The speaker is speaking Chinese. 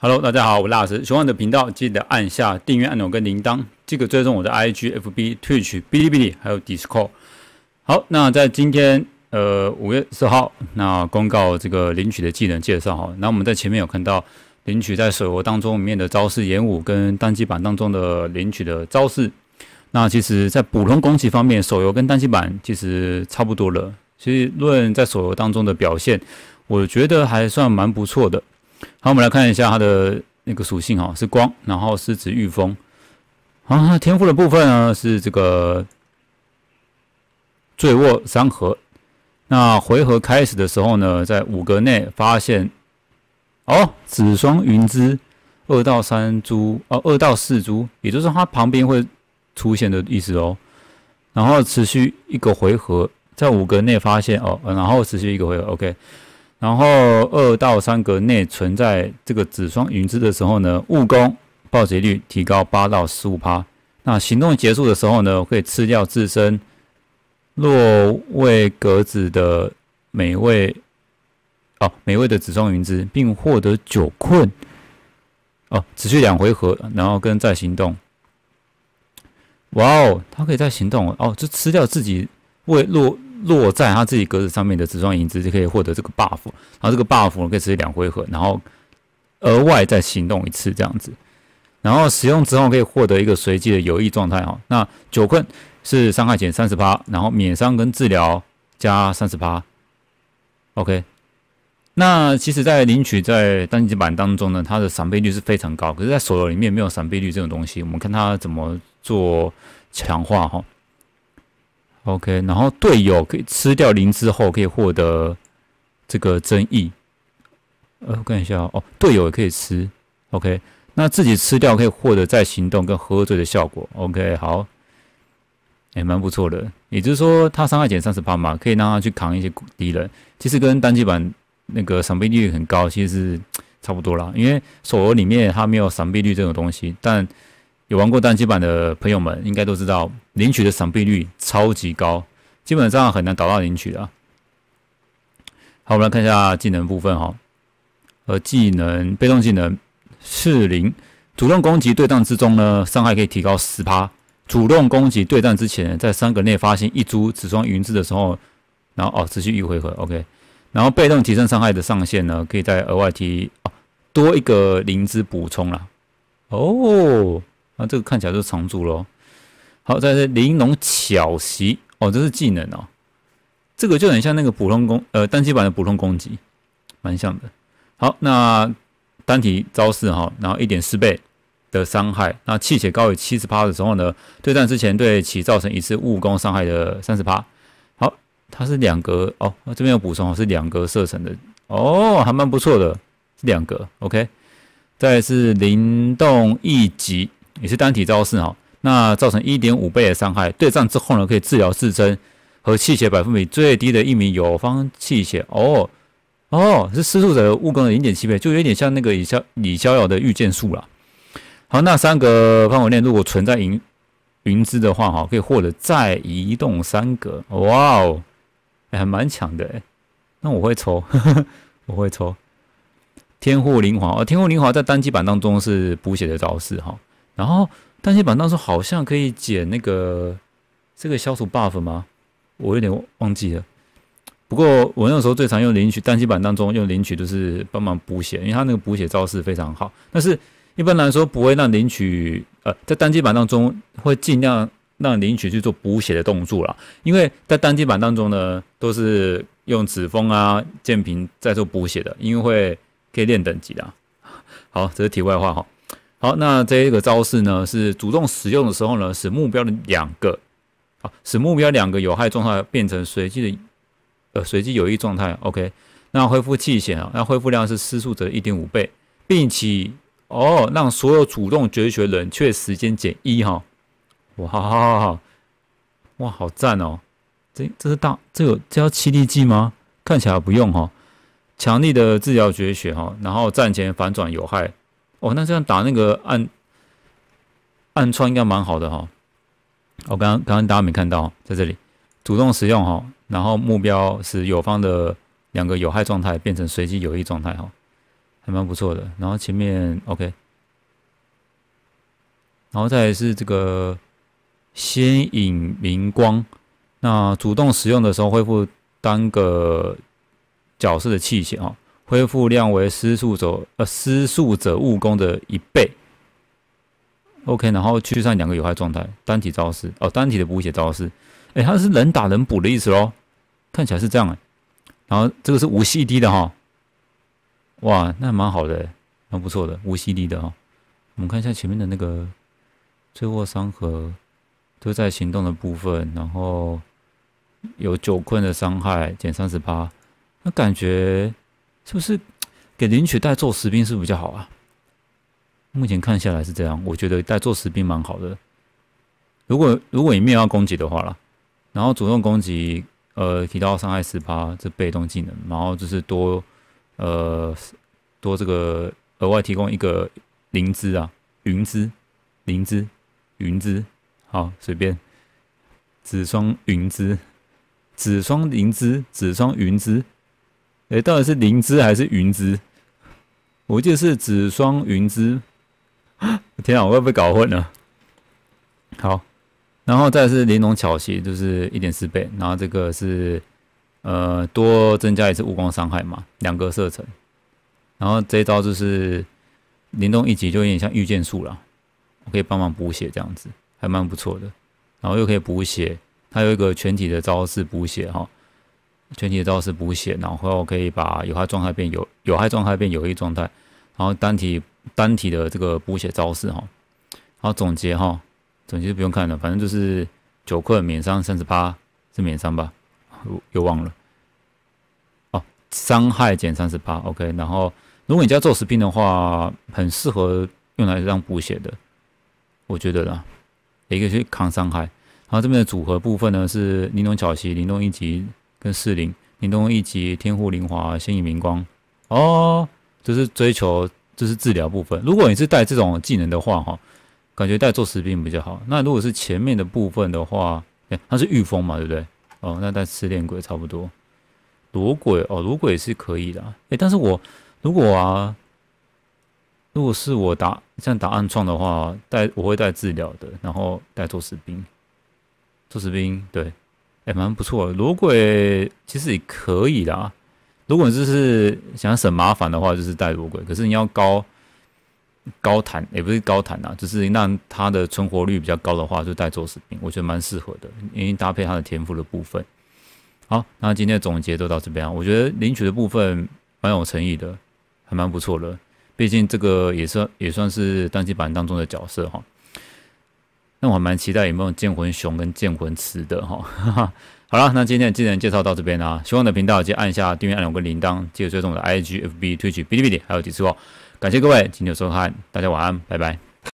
Hello，大家好，我是老师。喜欢我的频道记得按下订阅按钮跟铃铛，即可追踪我的 IG、FB、Twitch、哔哩哔哩还有 Discord。好，那在今天呃五月四号那公告这个领取的技能介绍哈，那我们在前面有看到领取在手游当中里面的招式演武跟单机版当中的领取的招式，那其实在普通攻击方面，手游跟单机版其实差不多了。其实论在手游当中的表现，我觉得还算蛮不错的。好，我们来看一下它的那个属性哦，是光，然后是指御风。好，天赋的部分呢是这个醉卧山河。那回合开始的时候呢，在五格内发现哦，紫双云之二到三株哦，二到四株，也就是它旁边会出现的意思哦。然后持续一个回合，在五格内发现哦，然后持续一个回合，OK。然后二到三格内存在这个紫双云芝的时候呢，务工暴击率提高八到十五趴。那行动结束的时候呢，可以吃掉自身落位格子的美味哦，美味的紫双云芝，并获得九困哦，持续两回合，然后跟再行动。哇哦，他可以在行动哦，就吃掉自己未落。落在他自己格子上面的紫装银子就可以获得这个 buff，然后这个 buff 可以持续两回合，然后额外再行动一次这样子，然后使用之后可以获得一个随机的有益状态哈。那九困是伤害减三十八，然后免伤跟治疗加三十八。OK，那其实，在领取在单机版当中呢，它的闪避率是非常高，可是，在手游里面没有闪避率这种东西，我们看它怎么做强化哈。OK，然后队友可以吃掉零之后可以获得这个增益。呃，我看一下哦，队友也可以吃。OK，那自己吃掉可以获得在行动跟喝醉的效果。OK，好，也蛮不错的。也就是说，他伤害减三十八嘛，可以让他去扛一些敌人。其实跟单机版那个闪避率很高，其实是差不多啦。因为手游里面它没有闪避率这种东西，但有玩过单机版的朋友们，应该都知道领取的赏币率超级高，基本上很难达到领取的。好，我们来看一下技能部分哈。呃，技能被动技能是零，主动攻击对战之中呢，伤害可以提高十趴。主动攻击对战之前，在三格内发现一株紫双云芝的时候，然后哦，持续一回合。OK，然后被动提升伤害的上限呢，可以再额外提多一个灵芝补充了。哦。那这个看起来就是常驻喽。好，再是玲珑巧袭哦，这是技能哦。这个就很像那个普通攻，呃，单机版的普通攻击，蛮像的。好，那单体招式哈，然后一点四倍的伤害。那气血高于七十趴的时候呢，对战之前对其造成一次误攻伤害的三十趴。好，它是两格哦，这边有补充哦，是两格射程的哦，还蛮不错的，是两格。OK，再是灵动一级也是单体招式哈，那造成一点五倍的伤害，对战之后呢，可以治疗自身和气血百分比最低的一名友方气血哦哦，是施术者的物攻零点七倍，就有点像那个李逍李逍遥的御剑术了。好，那三格范围链如果存在银云之的话哈，可以获得再移动三格，哇哦，还蛮强的，那我会抽，我会抽天护灵华，哦，天护灵华在单机版当中是补血的招式哈。然后单机版当时好像可以减那个这个消除 buff 吗？我有点忘记了。不过我那时候最常用领取单机版当中用领取就是帮忙补血，因为他那个补血招式非常好。但是一般来说不会让领取呃在单机版当中会尽量让领取去做补血的动作啦，因为在单机版当中呢都是用指风啊剑平在做补血的，因为会可以练等级的。好，这是题外话哈。好，那这个招式呢，是主动使用的时候呢，使目标的两个，好，使目标两个有害状态变成随机的，呃，随机有益状态。OK，那恢复气血啊，那恢复量是失速者一点五倍，并且哦，让所有主动绝学冷却时间减一哈。哇，哇，好赞哦！这这是大，这有这叫七力技吗？看起来不用哈，强力的治疗绝学哈，然后战前反转有害。哦，那这样打那个暗暗窗应该蛮好的哈。我刚刚刚刚大家没看到，在这里主动使用哈，然后目标使友方的两个有害状态变成随机有益状态哈，还蛮不错的。然后前面 OK，然后再来是这个先引明光，那主动使用的时候恢复单个角色的气息哈。恢复量为失速者呃失速者误攻的一倍。OK，然后驱散两个有害状态，单体招式哦，单体的补血招式，哎，它是能打能补的意思喽，看起来是这样哎。然后这个是无 CD 的哈，哇，那蛮好的，蛮不错的，无 CD 的哈。我们看一下前面的那个最后伤和都在行动的部分，然后有九困的伤害减三十八，那感觉。就是给领取带做士兵是比较好啊。目前看下来是这样，我觉得带做士兵蛮好的。如果如果你没有要攻击的话啦，然后主动攻击，呃，提到伤害十八这被动技能，然后就是多呃多这个额外提供一个灵芝啊，云芝灵芝云芝，好随便紫双云芝，紫双灵芝，紫双云芝。哎，到底是灵芝还是云芝？我记得是紫双云芝。天啊，我要被搞混了。好，然后再是玲珑巧袭，就是一点四倍。然后这个是呃多增加一次物光伤害嘛，两个射程。然后这一招就是灵动一级就有点像御剑术了，可以帮忙补血这样子，还蛮不错的。然后又可以补血，它有一个全体的招式补血哈。全体招式补血，然后可以把有害状态变有有害状态变有益状态，然后单体单体的这个补血招式哈，然后总结哈，总结就不用看了，反正就是九克免伤三十八是免伤吧？又忘了哦，伤害减三十八，OK。然后如果你家做食品的话，很适合用来这样补血的，我觉得啦，一个去扛伤害，然后这边的组合部分呢是灵动巧袭，灵动一级。跟四零灵动一级天护灵华星影明光哦，就是追求就是治疗部分。如果你是带这种技能的话哈，感觉带做士兵比较好。那如果是前面的部分的话，哎，他是御风嘛，对不对？哦，那带赤炼鬼差不多。裸鬼哦，裸鬼也是可以的。哎，但是我如果啊，如果是我打像打暗创的话，带我会带治疗的，然后带做士兵，做士兵对。也蛮不错的，罗鬼其实也可以啦，如果就是想省麻烦的话，就是带罗鬼。可是你要高高弹，也不是高弹啊，只是让它的存活率比较高的话，就带周视频。我觉得蛮适合的，因为搭配它的天赋的部分。好，那今天的总结都到这边，我觉得领取的部分蛮有诚意的，还蛮不错的。毕竟这个也算也算是单机版当中的角色哈。那我还蛮期待有没有剑魂熊跟剑魂雌的哈。好了，那今天的技能介绍到这边啦。希望的频道记得按下订阅按钮跟铃铛，记得追踪我的 IGFB、Twitch、哔哩哔哩，还有 d i 哦。感谢各位今天收看，大家晚安，拜拜。